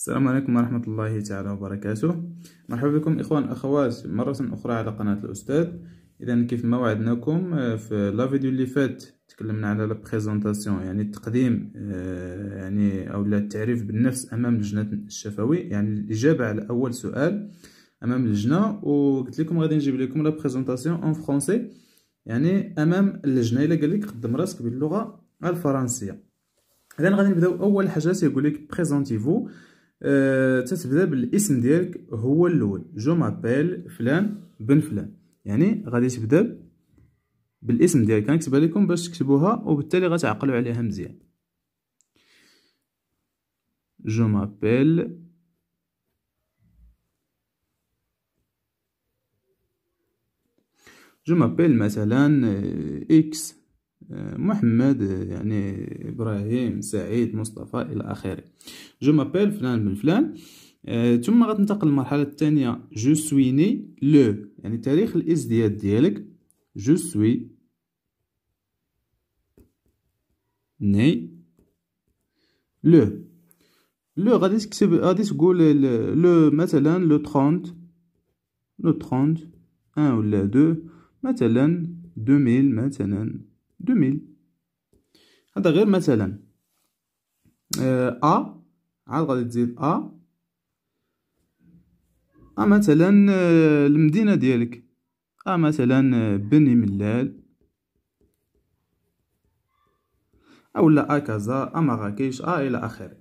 السلام عليكم ورحمة الله تعالى وبركاته مرحبا بكم إخوان أخوات مرة أخرى على قناة الأستاذ إذا كيف ما وعدناكم آه، في لا فيديو اللي فات تكلمنا على لا بريزونطاسيون يعني التقديم آه، يعني أو التعريف بالنفس أمام لجنة الشفوي يعني الإجابة على أول سؤال أمام اللجنة وقلت لكم غادي نجيب لكم لابريزونطاسيون أون فرونسي يعني أمام اللجنة إلا قال لك قدم راسك باللغة الفرنسية إذا غادي نبداو أول حاجة تيقول لك بريزونتيفو أه تتبدا بالاسم ديالك هو الاول جو مابيل فلان بن فلان يعني غادي تبدا بالاسم ديالك كنكتبها لكم باش تكتبوها وبالتالي غتعقلوا عليها مزيان جو مابيل جو مابيل مثلا أه، اكس محمد يعني ابراهيم سعيد مصطفى الى اخره جو مابيل فلان من فلان آه، ثم غتنتقل للمرحله الثانيه جو سوي ني لو يعني تاريخ الازدياد ديالك جو سوي ني لو لو غادي تكتب غادي تقول لو مثلا لو 30 لو 30 ان ولا دو مثلا 2000 مثلا 2000 هذا غير مثلا آه أ عاد غادي تزيد أ أ مثلا آه المدينة ديالك أ مثلا آه، بني ملال أولا أ كازا أ مراكش أ إلى آخره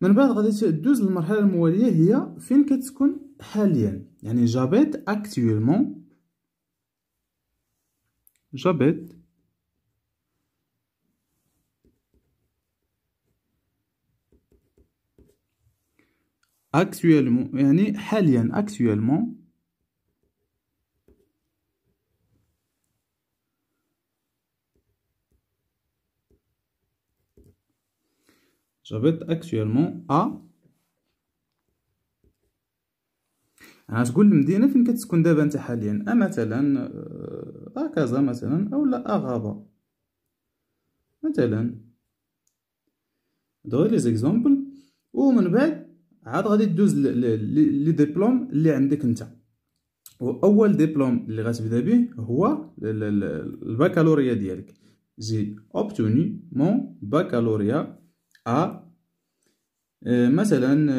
من بعد غادي تدوز للمرحلة الموالية هي فين كتسكن حاليا يعني جابيت أكتويلمون جابيت actuellement يعني حاليا actuellement j'habite actuellement à انا تقول المدينه فين كتسكن دابا انت حاليا أه مثلا هكذا مثلا اولا اغابه مثلا دغيا لي زيكزامبل ومن بعد عاد غادي دوز لي ديبلوم اللي عندك انت واول ديبلوم اللي غتبدا به هو الباكالوريا ديالك جي اوبتوني مون باكالوريا ا مثلا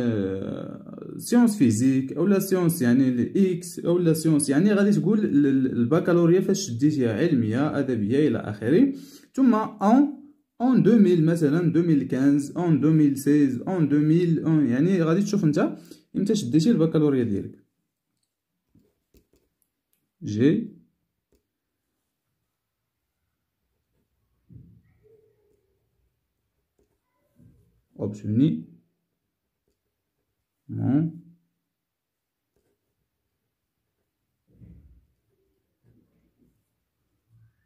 سيونس فيزيك اولا سيونس يعني الاكس اولا سيونس يعني غادي تقول الباكالوريا فاش شديتيها علميه ادبيه الى اخره ثم اون En 2000, en 2015, en 2016, en 2001. Il y a ni un radicule de fonds, il J'ai... Obtenu... Mon...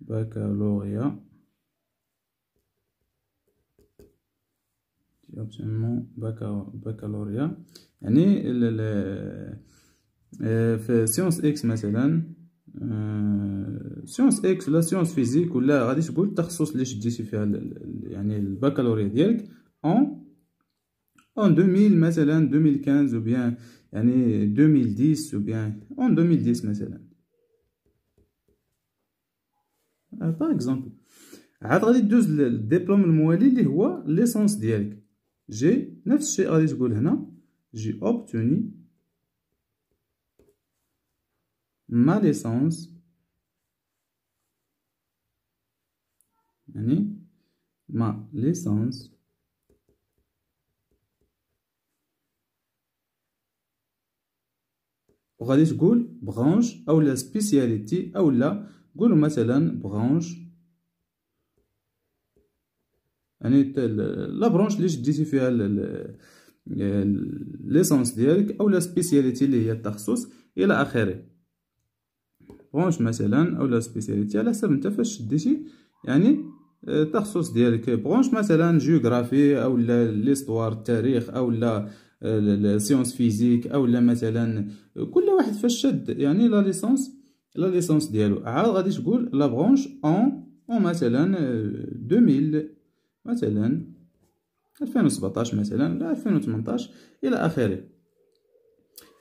Baccalauréat. option baccalauréat يعني في سيونس اكس مثلا سيونس اكس ولا سيونس فيزيك ولا غادي تقول التخصص اللي شديتي فيها يعني الباكالوريا ديالك اون اون 2000 مثلا 2015 ou bien يعني 2010 ou bien en 2010 مثلا Par exemple, عاد غادي دوز الدبلوم الموالي اللي هو ليسونس ديالك j'ai J'ai obtenu ma licence. Ma licence. Au branche ou la spécialité ou la branche. يعني لا برونش اللي شديتي فيها ليسونس ديالك او لا سبيسياليتي اللي هي التخصص الى اخره برونش مثلا او لا سبيسياليتي على حسب انت فاش شديتي يعني التخصص آه، ديالك برونش مثلا جيوغرافي او لا ليستوار التاريخ او لا السيونس آه، فيزيك او لا مثلا كل واحد فاش شد يعني لا ليسونس لا ليسونس ديالو عاد غادي تقول لا برونش اون اون مثلا 2000 آه، مثلا 2017 مثلا لا 2018 الى اخره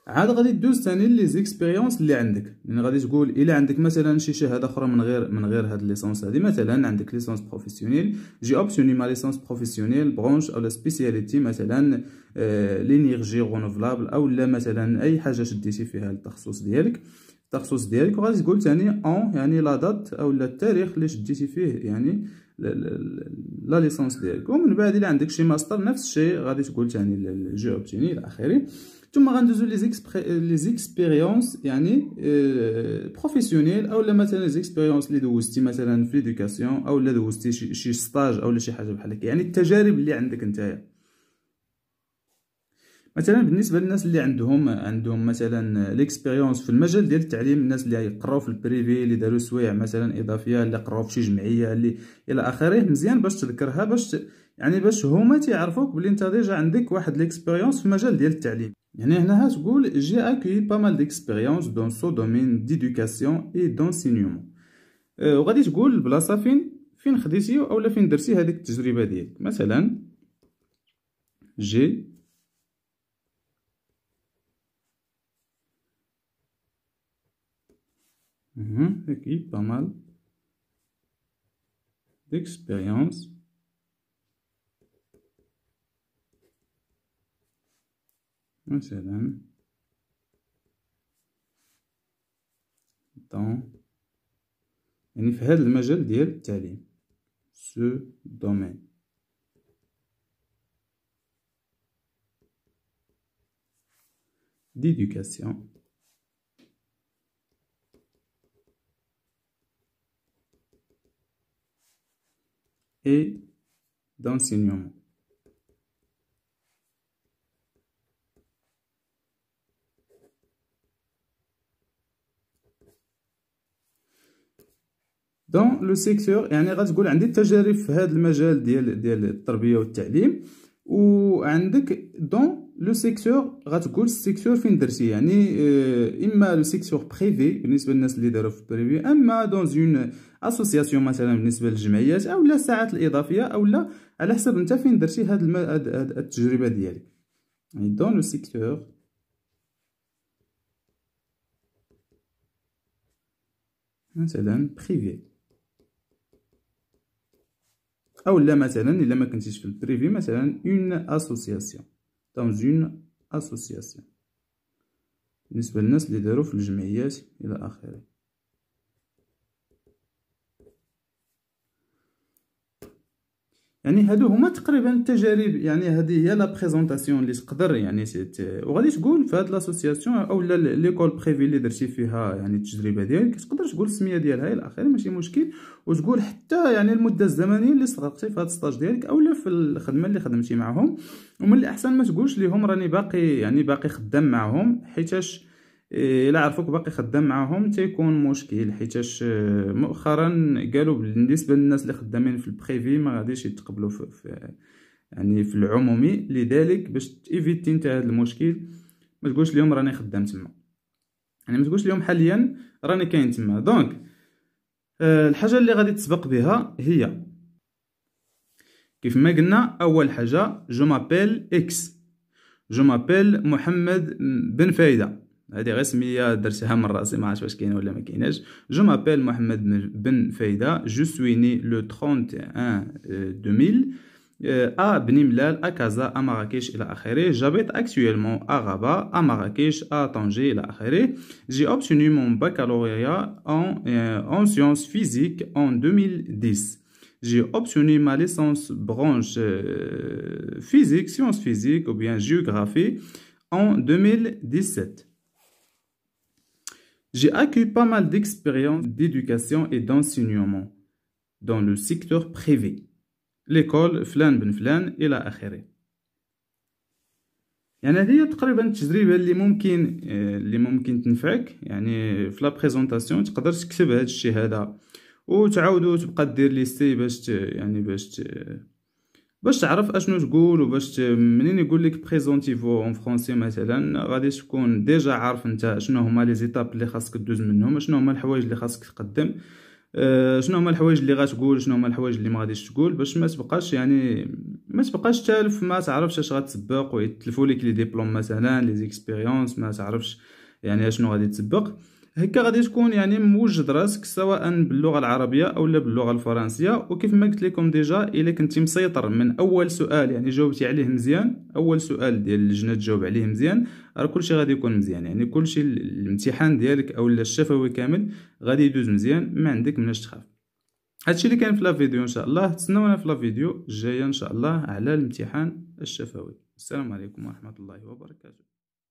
عاد غادي دوز ثاني لي زيكسبيريونس اللي عندك يعني غادي تقول الا عندك مثلا شي شهاده اخرى من غير من غير هاد ليسونس هادي مثلا عندك ليسونس بروفيسيونيل جي اوبسيوني ما ليسونس بروفيسيونيل برونش او لا سبيسياليتي مثلا آه، لينيرجي رونوفلابل او لا مثلا اي حاجه شديتي فيها التخصص ديالك التخصص ديالك وغادي تقول ثاني اون يعني لا دات او لا التاريخ اللي شديتي فيه يعني لا ليسونس ديالك ومن بعد الا عندك شي ماستر نفس الشيء غادي تقول ثاني الجو اوبتيني الى اخره ثم غندوزو لي لي زيكسبيريونس يعني بروفيسيونيل euh, اولا مثلا زيكسبيريونس اللي دوزتي مثلا في ليدوكاسيون اولا دوزتي شي ستاج اولا شي حاجه بحال هكا يعني التجارب اللي عندك نتايا مثلا بالنسبه للناس اللي عندهم عندهم مثلا ليكسبيريونس في المجال ديال التعليم الناس اللي يقراو في البريفي اللي داروا سوايع مثلا اضافيه اللي قراو في شي جمعيه اللي الى اخره مزيان باش تذكرها باش يعني باش هما تيعرفوك بلي انت ديجا عندك واحد ليكسبيريونس في المجال ديال التعليم يعني هنا تقول جي اكوي با مال ديكسبيريونس دون سو دومين ديدوكاسيون اي دونسينيومون وغادي تقول البلاصه فين فين خديتي اولا فين درتي هذيك التجربه ديالك مثلا جي Mmh, pas mal d'expérience. dans Donc, في de المجال ce domaine d'éducation et d'enseignement. دون لو سيكتور يعني غتقول عندي تجارب في هذا المجال ديال ديال التربيه والتعليم وعندك دون لو سيكتور غتقول السيكتور فين درتي يعني اما لو سيكتور بريفي بالنسبه للناس اللي داروا في بريفي اما دون اون اسوسياسيون مثلا بالنسبه للجمعيات او لا الساعات الاضافيه او لا على حسب انت فين درتي هاد, الم... هاد, التجربه ديالك يعني دون لو سيكتور مثلا بريفي او لا مثلا الا ما كنتيش في البريفي مثلا اون اسوسياسيون dans une association بالنسبة للناس اللي داروا في الجمعيات إلى آخره يعني هادو هما تقريبا التجارب يعني هذه هي لا بريزونطاسيون اللي تقدر يعني سيت وغادي تقول في هاد لاسوسياسيون اولا ليكول بريفي اللي درتي فيها يعني التجربه ديالك تقدر تقول السميه ديالها الى اخره ماشي مشكل وتقول حتى يعني المده الزمنيه اللي صرفتي في هاد الستاج ديالك اولا في الخدمه اللي خدمتي معاهم ومن الاحسن ما تقولش ليهم راني باقي يعني باقي خدام معاهم حيتاش الا عرفوك باقي خدام معاهم تيكون مشكل حيتاش آه، مؤخرا قالوا بالنسبه للناس اللي خدامين في البريفي ما غاديش يتقبلوا في, في يعني في العمومي لذلك باش تيفيتي نتا هذا المشكل ما تقولش لهم راني خدام تما يعني ما تقولش لهم حاليا راني كاين تما دونك آه، الحاجه اللي غادي تسبق بها هي كيف ما قلنا اول حاجه جو مابيل اكس جو مابيل محمد بن فايده Je m'appelle Mohamed Ben من je ما né واش 31 2000 à Bnimlal, à Kaza, à Marrakech et à J'habite actuellement à Rabat, à Marrakech, à Tanger et à J'ai obtenu mon baccalauréat en, euh, en sciences physiques en 2010. J'ai obtenu ma licence branche euh, physique, sciences physiques ou bien géographie en 2017. J'ai acquis pas mal d'expériences d'éducation et d'enseignement dans le secteur privé. L'école flan, Flan flan, la آخره. يعني هذه تقريبا التجربه اللي ممكن اللي ممكن تنفعك يعني في لا بريزونطاسيون تقدر تكتب هذا الشيء هذا تبقى باش تعرف اشنو تقول وباش منين يقول لك فو اون فرونسي مثلا غادي تكون ديجا عارف انت شنو هما لي زيتاب اللي خاصك دوز منهم شنو هما الحوايج اللي خاصك تقدم أه شنو هما الحوايج اللي غتقول شنو هما الحوايج اللي ما غاديش تقول باش ما تبقاش يعني ما تبقاش تالف ما تعرفش اش غتسبق ويتلفوا لك لي ديبلوم مثلا لي زيكسبيريونس ما تعرفش يعني اشنو غادي تسبق هكا غادي تكون يعني موجد راسك سواء باللغه العربيه او لا باللغه الفرنسيه وكيف ما قلت لكم ديجا الا كنتي مسيطر من اول سؤال يعني جاوبتي عليه مزيان اول سؤال ديال اللجنه تجاوب عليه مزيان راه كلشي غادي يكون مزيان يعني كلشي الامتحان ديالك او الشفوي كامل غادي يدوز مزيان ما عندك مناش تخاف هادشي اللي كان في لا فيديو ان شاء الله تسناونا في لا فيديو الجايه ان شاء الله على الامتحان الشفوي السلام عليكم ورحمه الله وبركاته